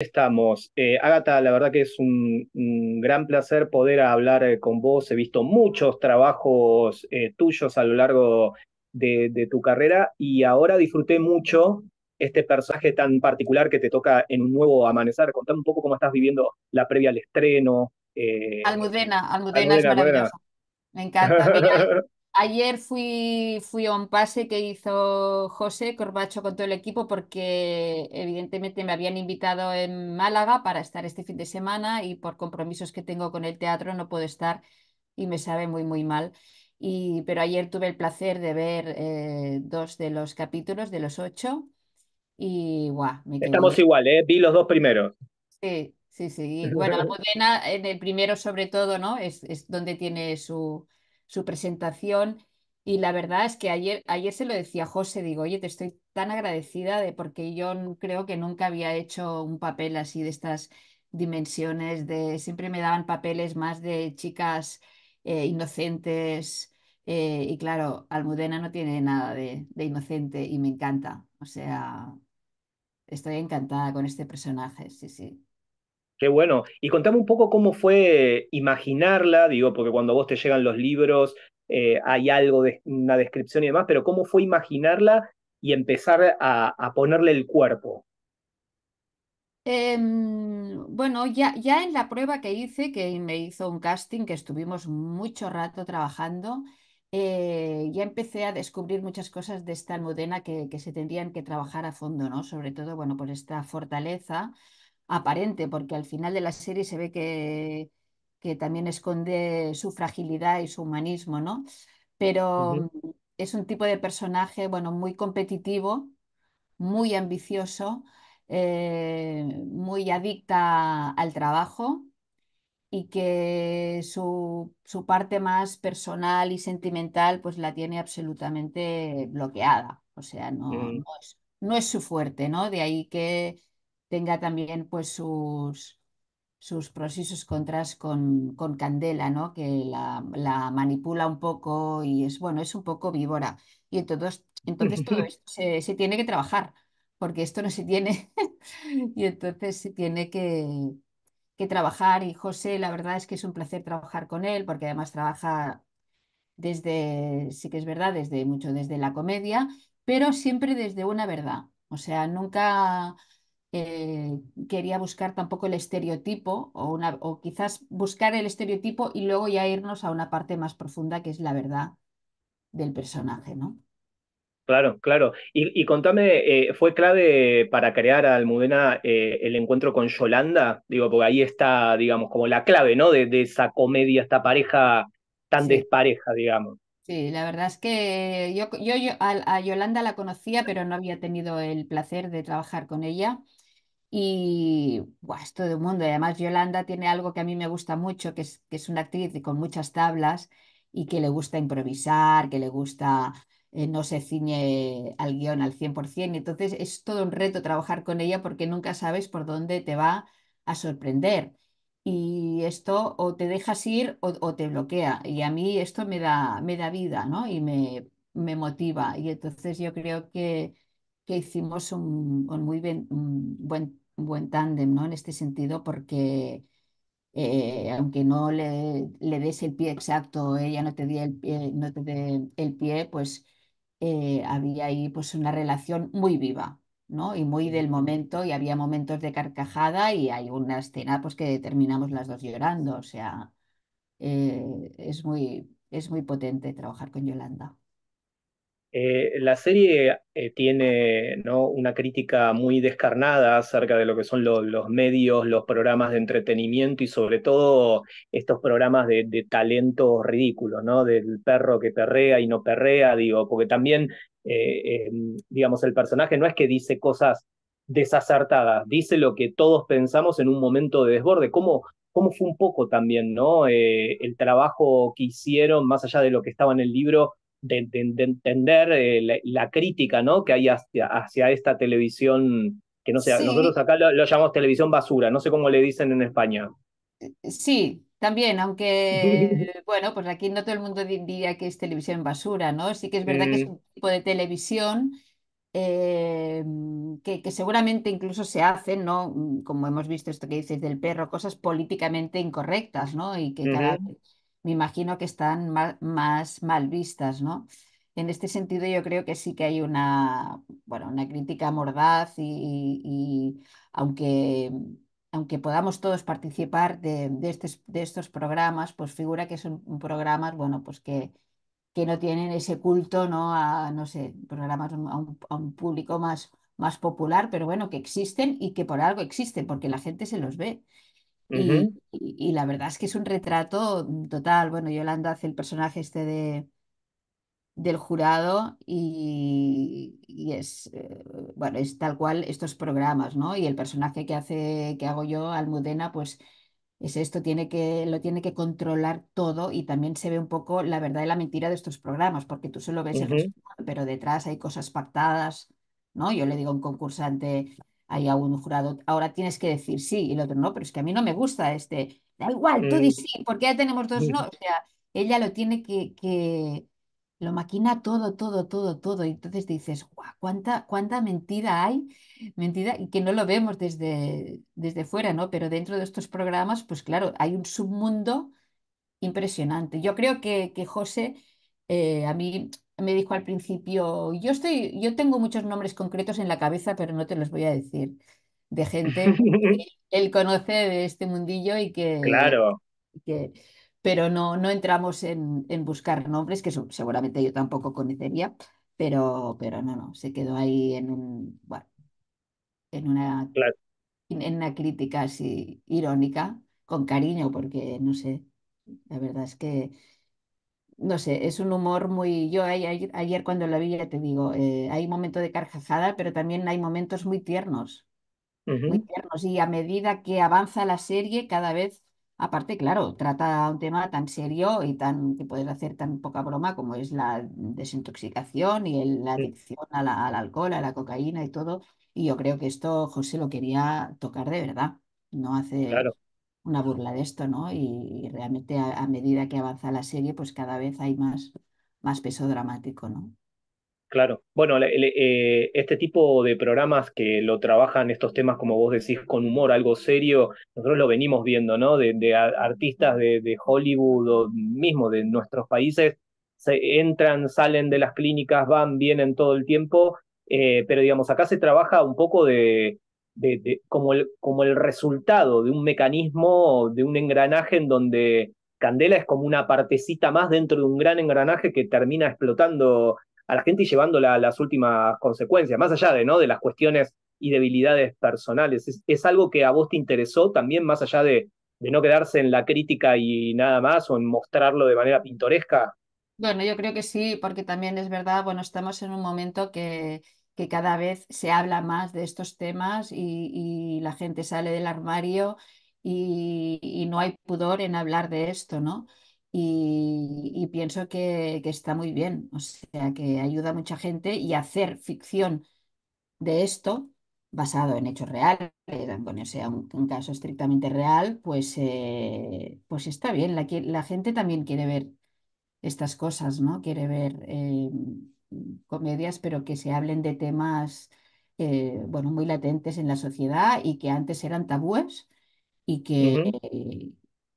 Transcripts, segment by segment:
Estamos. Eh, Agatha, la verdad que es un, gran placer poder hablar eh, con vos. He visto muchos trabajos eh, tuyos a lo largo de, tu carrera y ahora disfruté mucho este personaje tan particular que te toca en un nuevo amanecer. Contame un poco cómo estás viviendo la previa al estreno. Eh, Almudena, Almudena, es maravillosa. Me encanta. Ayer fui, fui a un pase que hizo José Corbacho con todo el equipo porque evidentemente me habían invitado en Málaga para estar este fin de semana y por compromisos que tengo con el teatro no puedo estar y me sabe muy, muy mal. Y, pero ayer tuve el placer de ver eh, dos de los capítulos, de los ocho, y guau. Me Estamos iguales, igual, ¿eh? vi los dos primeros. Sí, sí, sí. Y, bueno, Modena en el primero sobre todo, ¿no? Es, es donde tiene su su presentación. Y la verdad es que ayer, ayer se lo decía José, digo, oye, te estoy tan agradecida de porque yo creo que nunca había hecho un papel así de estas dimensiones, de siempre me daban papeles más de chicas eh, inocentes. Eh, y claro, Almudena no tiene nada de, de inocente y me encanta. O sea, estoy encantada con este personaje, sí, sí. Qué bueno. Y contame un poco cómo fue imaginarla, digo, porque cuando vos te llegan los libros eh, hay algo de una descripción y demás, pero cómo fue imaginarla y empezar a, ponerle el cuerpo. Em, bueno, ya, ya en la prueba que hice, que me hizo un casting, que estuvimos mucho rato trabajando, eh, ya empecé a descubrir muchas cosas de esta modena que, que, se tendrían que trabajar a fondo, ¿no? Sobre todo, bueno, por esta fortaleza, aparente, porque al final de la serie se ve que, que también esconde su fragilidad y su humanismo, ¿no? Pero mm, es un tipo de personaje, bueno, muy competitivo, muy ambicioso, eh, muy adicta al trabajo y que su, parte más personal y sentimental pues la tiene absolutamente bloqueada. O sea, no, no es su fuerte, ¿no? De ahí que tenga también pues sus, sus pros y sus contras con, con Candela, ¿no? Que la, manipula un poco y es, bueno, es un poco víbora. Y entonces, entonces todo esto se, tiene que trabajar, porque esto no se tiene. y entonces se tiene que, que trabajar. Y José, la verdad es que es un placer trabajar con él, porque además trabaja desde, sí que es verdad, desde mucho desde la comedia, pero siempre desde una verdad. O sea, nunca eh, quería buscar tampoco el estereotipo o, una, o quizás buscar el estereotipo y luego ya irnos a una parte más profunda que es la verdad del personaje, ¿no? Claro, claro. Y, contame, eh, ¿fue clave para crear a Almudena eh, el encuentro con Yolanda? Digo, porque ahí está, digamos, como la clave, ¿no? De, esa comedia, esta pareja tan despareja, digamos. Sí, la verdad es que yo, yo, a, Yolanda la conocía, pero no había tenido el placer de trabajar con ella. Y es todo un mundo. Y además Yolanda tiene algo que a mí me gusta mucho, que es, que es una actriz con muchas tablas y que le gusta improvisar, que le gusta, eh, no se ciñe al guión al 100%. Entonces es todo un reto trabajar con ella porque nunca sabes por dónde te va a sorprender. Y esto o te dejas ir o, te bloquea. Y a mí esto me da, me da vida, ¿no? Y me, me motiva. Y entonces yo creo que que hicimos un, muy buen, buen tándem ¿no? en este sentido, porque eh, aunque no le, des el pie exacto, ella no te dé el, pie, no el pie, pues eh, había ahí pues, una relación muy viva. ¿no? y muy del momento y había momentos de carcajada y hay una escena pues que terminamos las dos llorando o sea eh, es muy es muy potente trabajar con Yolanda eh, la serie eh, tiene una crítica muy descarnada acerca de lo que son los medios, los programas de entretenimiento y sobre todo estos programas de, talento ridículo, ¿no? del perro que perrea y no perrea, digo, porque también, eh, em, digamos, el personaje no es que dice cosas desacertadas, dice lo que todos pensamos en un momento de desborde, cómo fue un poco también, ¿no? el trabajo que hicieron, más allá de lo que estaba en el libro, de, entender eh, la, crítica ¿no? que hay hacia, esta televisión, que no sé, nosotros acá lo, llamamos televisión basura, no sé cómo le dicen en España. Eh, sí, también, aunque, bueno, pues aquí no todo el mundo diría que es televisión basura, ¿no? Sí que es verdad que es un tipo de televisión em, que, seguramente incluso se hacen, ¿no? Mm, como hemos visto esto que dices del perro, cosas políticamente incorrectas, ¿no? Y que cada me imagino que están más mal vistas, ¿no? En este sentido, yo creo que sí que hay una, bueno, una crítica mordaz y, aunque, aunque podamos todos participar de, de, de, estos programas, pues figura que son programas, bueno, pues que, que no tienen ese culto, ¿no? A, no sé, programas a un, a un público más, más popular, pero bueno, que existen y que por algo existen, porque la gente se los ve. Y, la verdad es que es un retrato total. Bueno, Yolanda hace el personaje este de, del jurado y, es, eh, bueno, es tal cual estos programas, ¿no? Y el personaje que hace, que hago yo, Almudena, pues es esto, tiene que, lo tiene que controlar todo y también se ve un poco la verdad y la mentira de estos programas, porque tú solo ves el resultado, pero detrás hay cosas pactadas, ¿no? Yo le digo a un concursante, hay algún jurado, ahora tienes que decir sí y el otro no, pero es que a mí no me gusta este. Da igual, tú dices sí, porque ya tenemos dos no. O sea, ella lo tiene que, que lo maquina todo, todo, todo, todo. Y entonces dices, guau, cuánta, cuánta mentira hay, mentira, y que no lo vemos desde, desde fuera, ¿no? Pero dentro de estos programas, pues claro, hay un submundo impresionante. Yo creo que, que José, eh, a mí me dijo al principio, yo estoy, yo tengo muchos nombres concretos en la cabeza, pero no te los voy a decir, de gente que él conoce de este mundillo y que... Claro. Que, pero no, no entramos en, en buscar nombres, que seguramente yo tampoco conocería, pero, pero no, no, se quedó ahí en un, bueno, en una, en una crítica así irónica, con cariño, porque no sé, la verdad es que no sé, es un humor muy... Yo ayer, cuando la vi, ya te digo, eh, hay momentos de carcajada, pero también hay momentos muy tiernos, muy tiernos. Y a medida que avanza la serie, cada vez, aparte, claro, trata un tema tan serio y tan que puedes hacer tan poca broma como es la desintoxicación y la adicción al alcohol, a la cocaína y todo. Y yo creo que esto José lo quería tocar de verdad, no hace una burla de esto, ¿no? Y, realmente a, medida que avanza la serie, pues cada vez hay más, más peso dramático, ¿no? Claro, bueno, eh, este tipo de programas que lo trabajan estos temas, como vos decís, con humor, algo serio, nosotros lo venimos viendo, ¿no? De, artistas de, Hollywood o mismo de nuestros países, se entran, salen de las clínicas, van, vienen todo el tiempo, eh, pero digamos, acá se trabaja un poco de, como, el, como el resultado de un mecanismo, de un engranaje en donde Candela es como una partecita más dentro de un gran engranaje que termina explotando a la gente y llevándola las últimas consecuencias, más allá de, ¿no? de las cuestiones y debilidades personales. Es, es algo que a vos te interesó también, más allá de, de no quedarse en la crítica y nada más, o en mostrarlo de manera pintoresca. Bueno, yo creo que sí, porque también es verdad, bueno, estamos en un momento que, que cada vez se habla más de estos temas y, la gente sale del armario y, no hay pudor en hablar de esto, ¿no? Y, pienso que, está muy bien, o sea, que ayuda a mucha gente y hacer ficción de esto basado en hechos reales, bueno, sea un, caso estrictamente real, pues, eh, pues está bien, la, gente también quiere ver estas cosas, ¿no? Quiere ver... Eh, comedias, pero que se hablen de temas eh, bueno, muy latentes en la sociedad y que antes eran tabúes y que,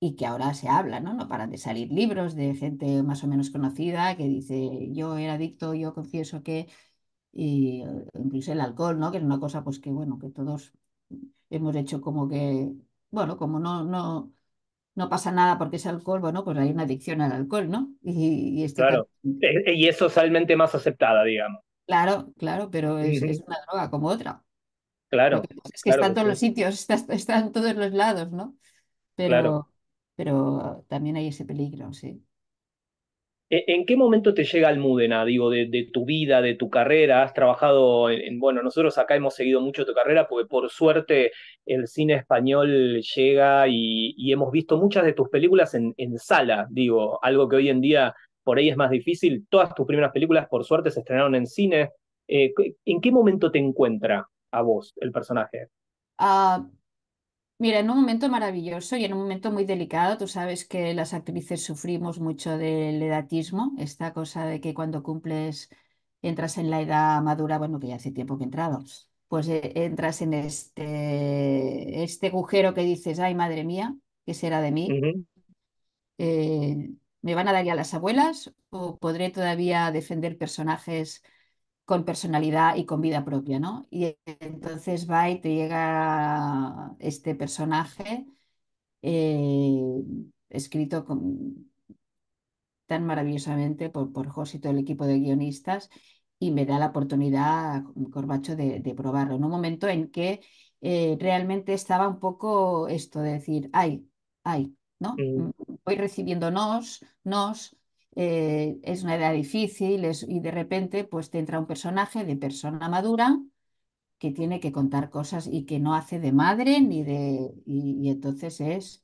y que ahora se habla, ¿no? No paran de salir libros de gente más o menos conocida que dice, yo era adicto, yo confieso que, eh, incluso el alcohol, ¿no? Que es una cosa pues que, bueno, que todos hemos hecho como que, bueno, como no, no no pasa nada porque es alcohol, bueno, pues hay una adicción al alcohol, ¿no? Y, este claro, e, e, y es socialmente más aceptada, digamos. Claro, claro, pero es, una droga como otra. Claro. es que está en todos los sitios, está, en todos los lados, ¿no? Pero, pero también hay ese peligro, sí. ¿En qué momento te llega Almudena? Digo, de, tu vida, de tu carrera. Has trabajado en, Bueno, nosotros acá hemos seguido mucho tu carrera porque por suerte el cine español llega y, hemos visto muchas de tus películas en, sala. Digo, algo que hoy en día por ahí es más difícil. Todas tus primeras películas, por suerte, se estrenaron en cine. Eh, ¿En qué momento te encuentra a vos el personaje? Ah, Mira, en un momento maravilloso y en un momento muy delicado, tú sabes que las actrices sufrimos mucho del edatismo, esta cosa de que cuando cumples, entras en la edad madura, bueno, que ya hace tiempo que he entrado, pues eh, entras en este, este agujero que dices, ay, madre mía, que será de mí? Eh, ¿me van a dar ya las abuelas o podré todavía defender personajes? con personalidad y con vida propia, ¿no? Y entonces va y te llega este personaje eh, escrito tan maravillosamente por, por José y todo el equipo de guionistas y me da la oportunidad, Corbacho, de, probarlo. En un momento en que eh, realmente estaba un poco esto de decir, ay, ay, ¿no? Mm, voy recibiendo nos, nos, eh, es una edad difícil y de repente pues te entra un personaje de persona madura que tiene que contar cosas y que no hace de madre ni de... Y, entonces es...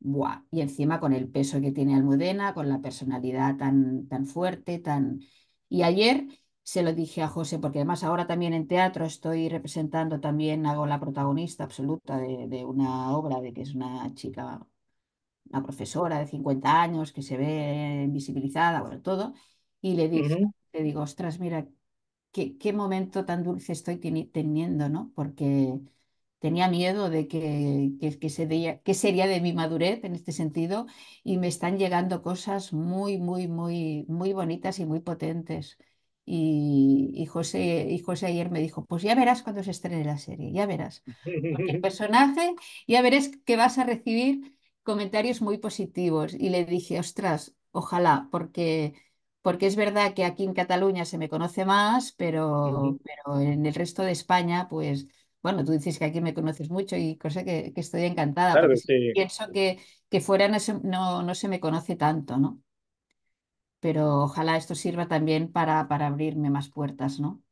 ¡buah! Y encima con el peso que tiene Almudena, con la personalidad tan, tan fuerte, tan... Y ayer se lo dije a José, porque además ahora también en teatro estoy representando, también hago la protagonista absoluta de, de una obra, de que es una chica una profesora de 50 años que se ve invisibilizada, bueno, todo, y le digo digo, ostras, mira, qué, qué momento tan dulce estoy teniendo, ¿no? Porque tenía miedo de que, que, sería, sería de mi madurez en este sentido y me están llegando cosas muy, muy, muy, muy bonitas y muy potentes. Y, y, José, y José ayer me dijo, pues ya verás cuando se estrene la serie, ya verás. Porque el personaje, ya verás que vas a recibir comentarios muy positivos y le dije, ostras, ojalá, porque, porque es verdad que aquí en Cataluña se me conoce más, pero, pero en el resto de España, pues, bueno, tú dices que aquí me conoces mucho y cosa que, estoy encantada, pienso que, que fuera no, se, no, no se me conoce tanto, ¿no? Pero ojalá esto sirva también para, para abrirme más puertas, ¿no?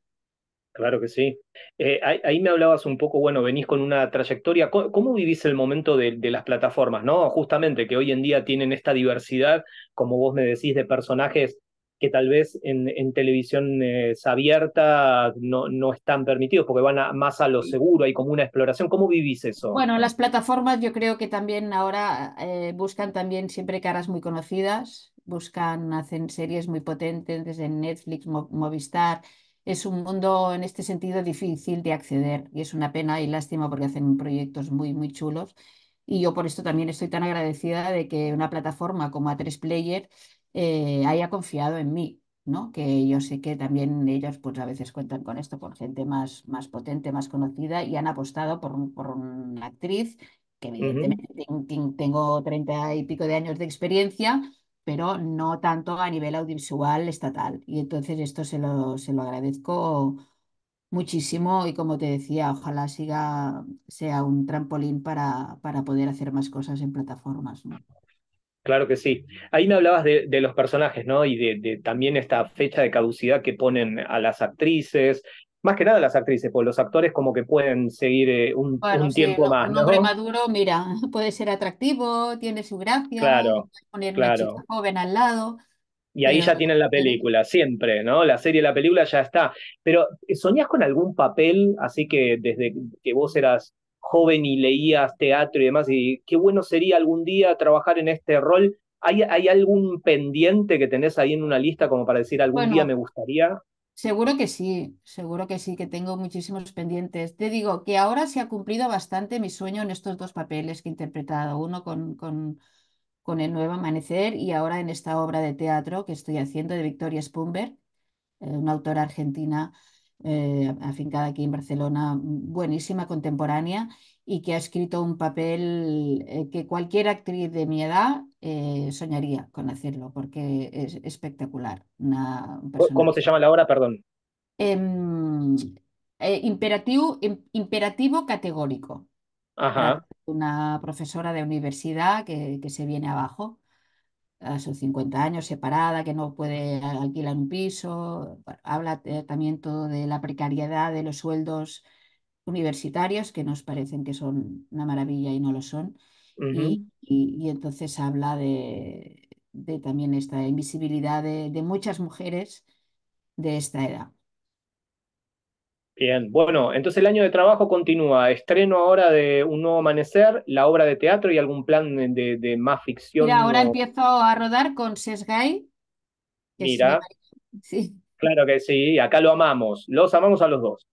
Claro que sí. Eh, ahí, me hablabas un poco, bueno, venís con una trayectoria. ¿Cómo, vivís el momento de, las plataformas, no? Justamente que hoy en día tienen esta diversidad, como vos me decís, de personajes que tal vez en, televisión abierta no, no, están permitidos porque van más a lo seguro, hay como una exploración. ¿Cómo vivís eso? Bueno, las plataformas yo creo que también ahora eh, buscan también siempre caras muy conocidas, buscan, hacen series muy potentes desde Netflix, Movistar es un mundo en este sentido difícil de acceder y es una pena y lástima porque hacen proyectos muy, muy chulos. Y yo por esto también estoy tan agradecida de que una plataforma como A3Player eh, haya confiado en mí, ¿no? que yo sé que también ellos pues a veces cuentan con esto, con gente más, más potente, más conocida y han apostado por, una actriz que evidentemente tengo treinta y pico de años de experiencia, pero no tanto a nivel audiovisual estatal. Y entonces esto se lo, se lo agradezco muchísimo y como te decía, ojalá siga, sea un trampolín para, para poder hacer más cosas en plataformas. Claro que sí. Ahí me hablabas de, los personajes, ¿no? Y de, de, también esta fecha de caducidad que ponen a las actrices más que nada las actrices, porque los actores como que pueden seguir eh, un, tiempo más. Un hombre maduro, mira, puede ser atractivo, tiene su gracia, claro, poner claro. una chica joven al lado. Y ahí ya tienen la película, siempre, ¿no? La serie, la película ya está. Pero eh, ¿soñás con algún papel, así que desde que vos eras joven y leías teatro y demás, y qué bueno sería algún día trabajar en este rol? ¿Hay, algún pendiente que tenés ahí en una lista como para decir algún día me gustaría? Seguro que sí, seguro que sí, que tengo muchísimos pendientes. Te digo que ahora se ha cumplido bastante mi sueño en estos dos papeles que he interpretado, uno con, El Nuevo Amanecer y ahora en esta obra de teatro que estoy haciendo de Victoria Spumberg, eh, una autora argentina eh, afincada aquí en Barcelona, buenísima, contemporánea, y que ha escrito un papel eh, que cualquier actriz de mi edad eh, soñaría con hacerlo, porque es espectacular. ¿Cómo se llama la obra? Perdón. Em, eh, imperativo, imperativo categórico. Una profesora de universidad que, que se viene abajo a sus 50 años, separada, que no puede alquilar un piso. Habla también todo de la precariedad de los sueldos universitarios que nos parecen que son una maravilla y no lo son. y, entonces habla de, también esta invisibilidad de, muchas mujeres de esta edad. Bien, bueno, entonces el año de trabajo continúa. Estreno ahora de Un Nuevo Amanecer, la obra de teatro y algún plan de, más ficción. Mira, ahora empiezo a rodar con Sesgay. Mira, sí. claro que sí, acá lo amamos, los amamos a los dos.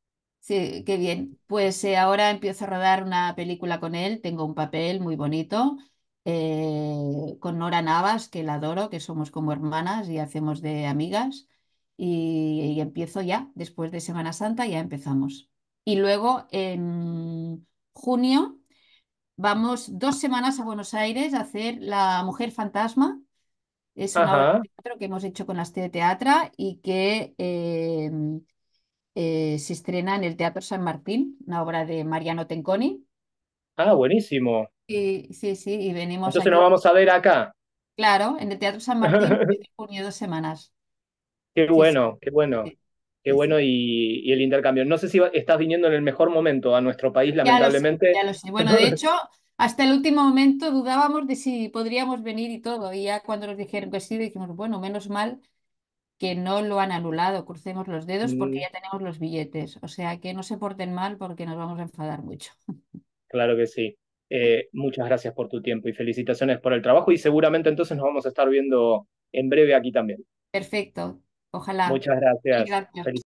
Sí, qué bien. Pues eh, ahora empiezo a rodar una película con él. Tengo un papel muy bonito eh, con Nora Navas, que la adoro, que somos como hermanas y hacemos de amigas. Y, empiezo ya, después de Semana Santa, ya empezamos. Y luego en junio vamos dos semanas a Buenos Aires a hacer La Mujer Fantasma. Es una teatro que hemos hecho con las de Teatra y que eh, eh, se estrena en el Teatro San Martín, una obra de Mariano Tenconi. Ah, buenísimo. Sí, sí, sí, y venimos. Entonces nos vamos a ver acá. Claro, en el Teatro San Martín, en dos semanas. Qué bueno, qué bueno. Qué bueno y, el intercambio. No sé si estás viniendo en el mejor momento a nuestro país, lamentablemente. ya lo sé. Bueno, de hecho, hasta el último momento dudábamos de si podríamos venir y todo. Y ya cuando nos dijeron que sí, dijimos, bueno, menos mal que no lo han anulado. Crucemos los dedos porque mm. ya tenemos los billetes. O sea que no se porten mal porque nos vamos a enfadar mucho. Claro que sí. Eh, muchas gracias por tu tiempo y felicitaciones por el trabajo y seguramente entonces nos vamos a estar viendo en breve aquí también. Perfecto. Ojalá. Muchas gracias.